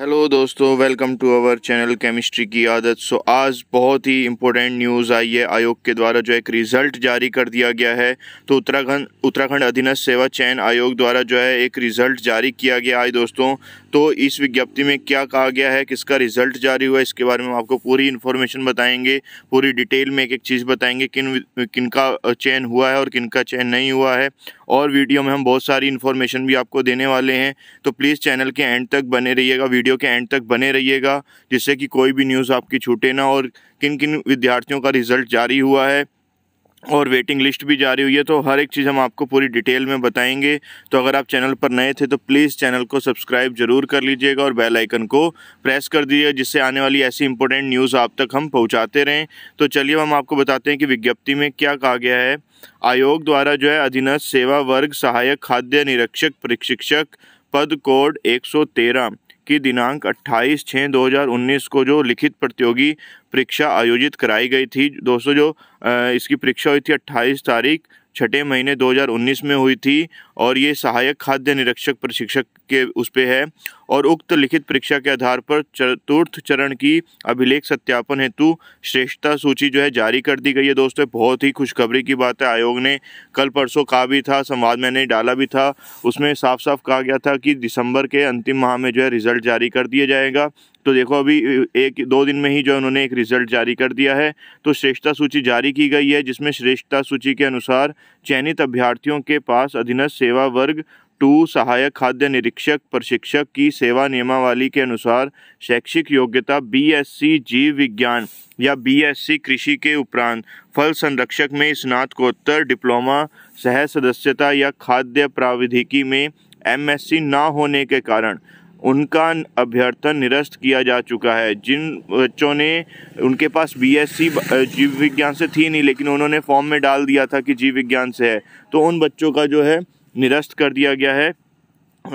hello दोस्तों welcome to our channel chemistry की आदत सो आज बहुत ही इम्पोर्टेंट न्यूज़ आई है आयोग के द्वारा जो एक रिज़ल्ट जारी कर दिया गया है तो उत्तराखंड उत्तराखंड अधीनस्थ सेवा चयन आयोग द्वारा जो है एक रिज़ल्ट जारी किया गया आज दोस्तों तो इस विज्ञप्ति में क्या कहा गया है किसका रिजल्ट जारी हुआ इसके बारे में आपको पूरी इन्फॉर्मेशन बताएंगे पूरी डिटेल में एक एक चीज़ बताएंगे किन किन का चयन हुआ है और किन का चयन नहीं हुआ है और वीडियो में हम बहुत सारी इन्फॉर्मेशन भी आपको देने वाले हैं तो प्लीज़ चैनल के एंड तक बने रहिएगा वीडियो के एंड तक बने रहिएगा जिससे कि कोई भी न्यूज़ आपकी छूटे ना और किन किन विद्यार्थियों का रिज़ल्ट जारी हुआ है और वेटिंग लिस्ट भी जारी हुई है तो हर एक चीज़ हम आपको पूरी डिटेल में बताएंगे तो अगर आप चैनल पर नए थे तो प्लीज़ चैनल को सब्सक्राइब जरूर कर लीजिएगा और बेल आइकन को प्रेस कर दीजिएगा जिससे आने वाली ऐसी इंपॉर्टेंट न्यूज़ आप तक हम पहुंचाते रहें तो चलिए हम आपको बताते हैं कि विज्ञप्ति में क्या कहा गया है आयोग द्वारा जो है अधीनस्थ सेवा वर्ग सहायक खाद्य निरीक्षक प्रशिक्षक पद कोड एक की दिनांक 28 छः 2019 को जो लिखित प्रतियोगी परीक्षा आयोजित कराई गई थी दोस्तों जो इसकी परीक्षा हुई थी अट्ठाईस तारीख छठे महीने 2019 में हुई थी और ये सहायक खाद्य निरीक्षक प्रशिक्षक के उस पर है और उक्त लिखित परीक्षा के आधार पर चतुर्थ चरण की अभिलेख सत्यापन हेतु श्रेष्ठता सूची जो है जारी कर दी गई है दोस्तों बहुत ही खुशखबरी की बात है आयोग ने कल परसों कहा भी था संवाद मैंने डाला भी था उसमें साफ साफ कहा गया था कि दिसंबर के अंतिम माह में जो है रिजल्ट जारी कर दिया जाएगा तो देखो अभी एक दो दिन में ही जो उन्होंने एक रिजल्ट जारी कर दिया है तो श्रेष्ठता सूची जारी की गई है जिसमें श्रेष्ठता सूची के अनुसार चयनित अभ्यर्थियों के पास अधीनस्थ सेवा वर्ग टू सहायक खाद्य निरीक्षक प्रशिक्षक की सेवा नियमावली के अनुसार शैक्षिक योग्यता बीएससी जीव विज्ञान या बीएससी कृषि के उपरांत फल संरक्षक में स्नातकोत्तर डिप्लोमा सह सदस्यता या खाद्य प्राविधिकी में एमएससी ना होने के कारण उनका अभ्यर्थन निरस्त किया जा चुका है जिन बच्चों ने उनके पास बीएससी जीव विज्ञान से थी नहीं लेकिन उन्होंने फॉर्म में डाल दिया था कि जीव विज्ञान से है तो उन बच्चों का जो है निरस्त कर दिया गया है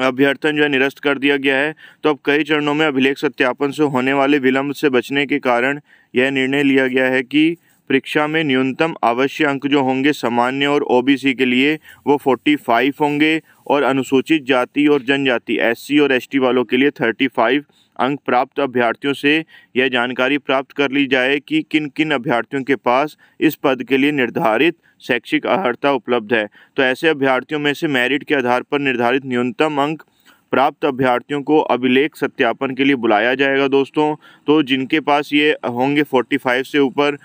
अभ्यर्थन जो है निरस्त कर दिया गया है तो अब कई चरणों में अभिलेख सत्यापन से होने वाले विलंब से बचने के कारण यह निर्णय लिया गया है कि परीक्षा में न्यूनतम अवश्य अंक जो होंगे सामान्य और ओबीसी के लिए वो 45 होंगे और अनुसूचित जाति और जनजाति एससी और एसटी वालों के लिए 35 अंक प्राप्त अभ्यर्थियों से यह जानकारी प्राप्त कर ली जाए कि किन किन अभ्यर्थियों के पास इस पद के लिए निर्धारित शैक्षिक अर्हता उपलब्ध है तो ऐसे अभ्यर्थियों में से मेरिट के आधार पर निर्धारित न्यूनतम अंक प्राप्त अभ्यर्थियों को अभिलेख सत्यापन के लिए बुलाया जाएगा दोस्तों तो जिनके पास ये होंगे 45 से ऊपर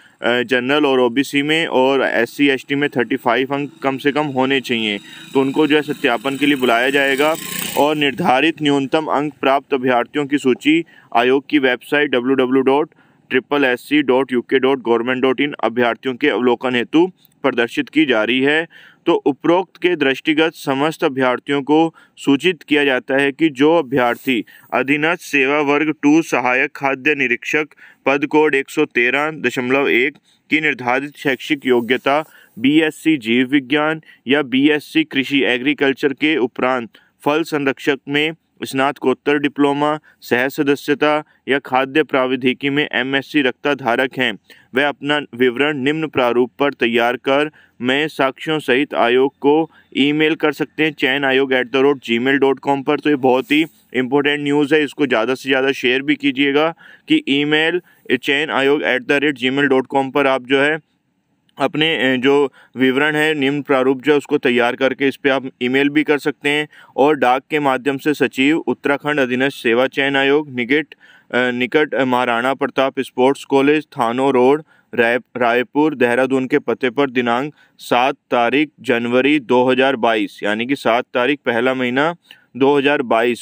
जनरल और ओबीसी में और एससी एसटी में 35 अंक कम से कम होने चाहिए तो उनको जो है सत्यापन के लिए बुलाया जाएगा और निर्धारित न्यूनतम अंक प्राप्त अभ्यर्थियों की सूची आयोग की website W W dot triple S C dot U K dot government dot in अभ्यर्थियों के अवलोकन हेतु प्रदर्शित की जा रही है तो उपरोक्त के दृष्टिगत समस्त अभ्यर्थियों को सूचित किया जाता है कि जो अभ्यर्थी अधीनस्थ सेवा वर्ग टू सहायक खाद्य निरीक्षक पद कोड एक दशमलव एक की निर्धारित शैक्षिक योग्यता बीएससी जीव विज्ञान या बीएससी कृषि एग्रीकल्चर के उपरांत फल संरक्षक में स्नातकोत्तर डिप्लोमा सह सदस्यता या खाद्य प्राविधिकी में एमएससी रक्ता धारक हैं वह अपना विवरण निम्न प्रारूप पर तैयार कर मैं साक्ष्यों सहित आयोग को ईमेल कर सकते हैं चयन आयोग at the rate G mail dot com पर तो ये बहुत ही इंपॉर्टेंट न्यूज़ है इसको ज़्यादा से ज़्यादा शेयर भी कीजिएगा कि ईमेल चयन आयोग at the rate G mail dot com पर आप जो है अपने जो विवरण है निम्न प्रारूप जो उसको तैयार करके इस पर आप ईमेल भी कर सकते हैं और डाक के माध्यम से सचिव उत्तराखंड अधीनस्थ सेवा चयन आयोग निकट निकट Maharana Pratap sports college Thano road राय रायपुर देहरादून के पते पर दिनांक सात तारीख जनवरी 2022 यानी कि सात तारीख पहला महीना 2022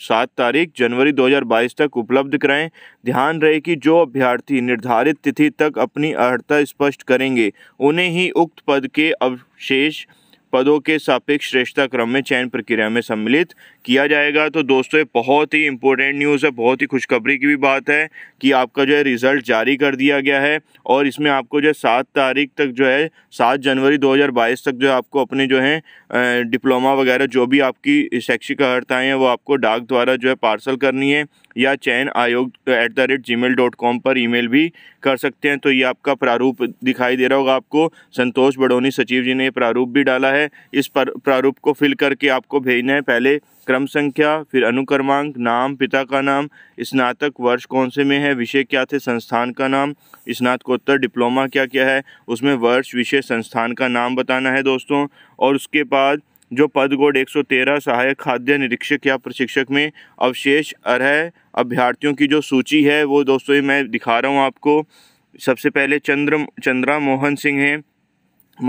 सात तारीख जनवरी 2022 तक उपलब्ध कराएं ध्यान रहे कि जो अभ्यर्थी निर्धारित तिथि तक अपनी अर्हता स्पष्ट करेंगे उन्हें ही उक्त पद के अवशेष पदों के सापेक्ष श्रेष्ठता क्रम में चयन प्रक्रिया में सम्मिलित किया जाएगा तो दोस्तों ये बहुत ही इंपॉर्टेंट न्यूज़ है बहुत ही खुशखबरी की भी बात है कि आपका जो है रिज़ल्ट जारी कर दिया गया है और इसमें आपको जो है सात तारीख तक जो है सात जनवरी 2022 तक जो है आपको अपने जो है डिप्लोमा वगैरह जो भी आपकी शैक्षिक अर्ताएँ हैं वो आपको डाक द्वारा जो है पार्सल करनी है या चयन आयोग at the rate G mail dot com पर ई भी कर सकते हैं तो ये आपका प्रारूप दिखाई दे रहा होगा आपको संतोष बड़ोनी सचिव जी ने प्रारूप भी डाला है इस पर प्रारूप को फिल करके आपको भेजना है पहले क्रम संख्या फिर अनुक्रमांक नाम पिता का नाम स्नातक वर्ष कौन से में है विषय क्या थे संस्थान का नाम स्नातकोत्तर डिप्लोमा क्या क्या है उसमें वर्ष विषय संस्थान का नाम बताना है दोस्तों और उसके बाद जो पद कोड 113 सहायक खाद्य निरीक्षक या प्रशिक्षक में अवशेष अरह अभ्यर्थियों की जो सूची है वो दोस्तों मैं दिखा रहा हूँ आपको सबसे पहले चंद्र चंद्रा मोहन सिंह हैं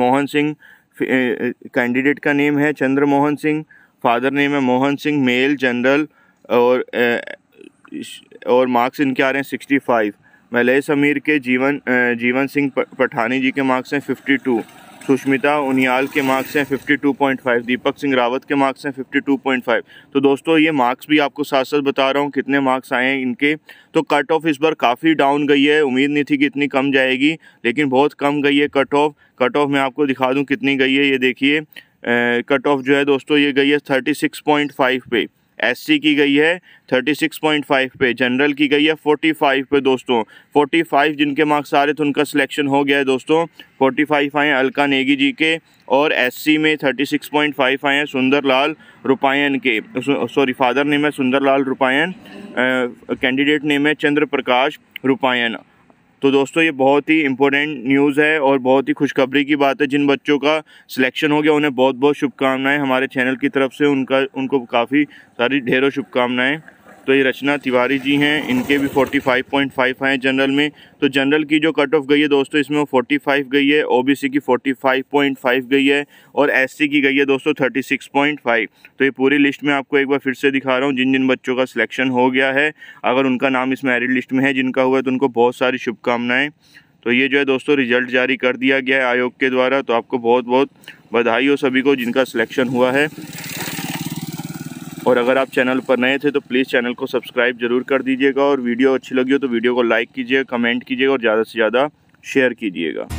मोहन सिंह कैंडिडेट का नेम है चंद्र मोहन सिंह फादर नेम है मोहन सिंह मेल जनरल और और मार्क्स इनके आ रहे हैं सिक्सटी फाइव मलय समीर के जीवन जीवन सिंह पठानी जी के मार्क्स हैं फिफ्टी टू सुष्मिता उनियाल के मार्क्स हैं fifty two point five Deepak Singh Rawat के मार्क्स हैं फिफ्टी टू पॉइंट फाइव तो दोस्तों ये मार्क्स भी आपको साथ साथ बता रहा हूँ कितने मार्क्स आए हैं इनके तो कट ऑफ इस बार काफ़ी डाउन गई है उम्मीद नहीं थी कि इतनी कम जाएगी लेकिन बहुत कम गई है कट ऑफ कट ऑफ मैं आपको दिखा दूँ कितनी गई है ये देखिए कट ऑफ जो है दोस्तों ये गई है थर्टी सिक्स पॉइंट फ़ाइव पे सी की गई है थर्टी सिक्स पॉइंट फाइव पे जनरल की गई है फ़ोर्टी फ़ाइव पे दोस्तों फ़ोर्टी फाइव जिनके मार्क्स आ रहे थे उनका सिलेक्शन हो गया है दोस्तों फ़ोर्टी फाइव आए अलका नेगी जी के और सी में थर्टी सिक्स पॉइंट फाइव आए हैं लाल रुपायन के सॉरी फादर नेम है सुंदर लाल रुपायन कैंडिडेट नेम है चंद्र प्रकाश रुपायन तो दोस्तों ये बहुत ही इंपॉर्टेंट न्यूज़ है और बहुत ही खुशखबरी की बात है जिन बच्चों का सिलेक्शन हो गया उन्हें बहुत बहुत शुभकामनाएं हमारे चैनल की तरफ से उनका उनको काफ़ी सारी ढेरों शुभकामनाएं तो ये रचना तिवारी जी हैं इनके भी 45.5 आए जनरल में तो जनरल की जो कट ऑफ गई है दोस्तों इसमें वो 45 गई है ओबीसी की 45.5 गई है और एससी की गई है दोस्तों 36.5 तो ये पूरी लिस्ट में आपको एक बार फिर से दिखा रहा हूँ जिन जिन बच्चों का सिलेक्शन हो गया है अगर उनका नाम इस मैरिट लिस्ट में है जिनका हुआ है तो उनको बहुत सारी शुभकामनाएँ तो ये जो है दोस्तों रिजल्ट जारी कर दिया गया है आयोग के द्वारा तो आपको बहुत बहुत बधाई हो सभी को जिनका सिलेक्शन हुआ है और अगर आप चैनल पर नए थे तो प्लीज़ चैनल को सब्सक्राइब जरूर कर दीजिएगा और वीडियो अच्छी लगी हो तो वीडियो को लाइक कीजिएगा कमेंट कीजिएगा और ज़्यादा से ज़्यादा शेयर कीजिएगा